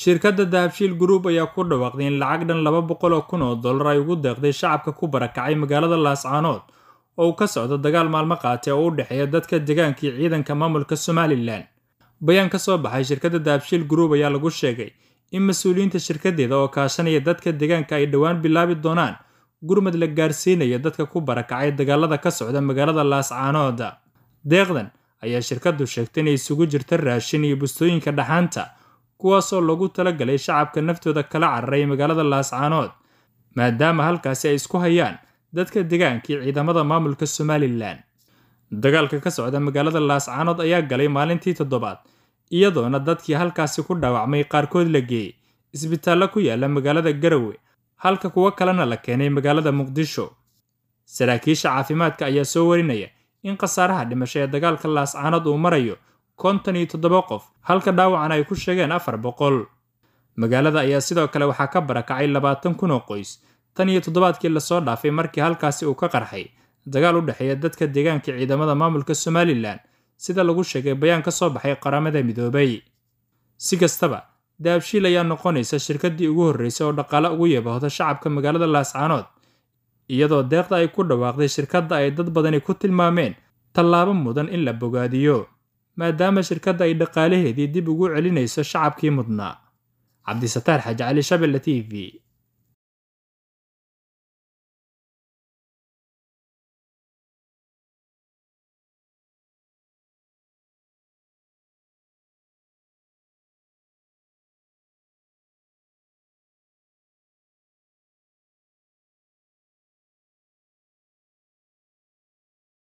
shirkadda dahabshiil group ayaa ku dhawaaqday in lacag dhan laba boqol oo kun oo dollar ay ugu deeqday shacabka ku barakacay magaalada laascaanood oo uu ka socdo dagaal maalmo qaate oo u dhexeeya dadka deegaanka iyo ciidanka maamulka somalilan bayaan ka soo baxay shirkadda dahabshiil group ayaa lagu sheegay in mas-uuliyiinta shirkaddeeda oo kaashanaya dadka deegaanka ay dhowaan bilaabi doonaan gurmad la gaarsiinaya dadka ku barakacay dagaalada ka socda magaalada laascaanooda deeqdan ayaa shirkaddu sheegtay inay isugu jirta raashin iyo bustooyinka dhaxaanta kuwaasoo lagu talagalay shacabka naftooda kala cararay magaalada laascaanood maadaama halkaasi ay isku hayaan dadka deegaanka ciidamada maamulka somalilan dagaalka ka socda magaalada laascaanood ayaa galay maalintii toddobaad iyadoona dadkii halkaasi ku dhaawacmay qaarkood la geeyey isbitaallo ku yaala magaalada garowe halka kuwo kalena la keenay magaalada muqdisho saraakiisha caafimaadka ayaa soo warinaya in khasaaraha dhimasho ee dagaalka laascaanood uu marayo konton iyo toddoba qof halka dhaawacan ay ku sheegeen afar boqol magaalada ayaa sidoo kale waxaa ka barakacay labaatan kun oo qoys tan iyo toddobaadkii lasoo dhaafay markii halkaasi uu ka qarxay dagaal u dhexeeya dadka deegaanka ciidamada maamulka somalilan sida lagu sheegay bayaan ka soo baxay qaramada midoobay si kastaba daabshiil ayaa noqonaysa shirkaddii ugu horreysay oo dhaqaale ugu yabahda shacabka magaalada laascaanood iyadoo deeqda ay ku dhawaaqday shirkadda ay dad badani ku tilmaameen tallaabo mudan in la bogaadiyo maadaama shirkadda ay dhaqaalaheedii dib ugu celinayso shacabkii mudnaa cabdisataar xaji cali shabelle t v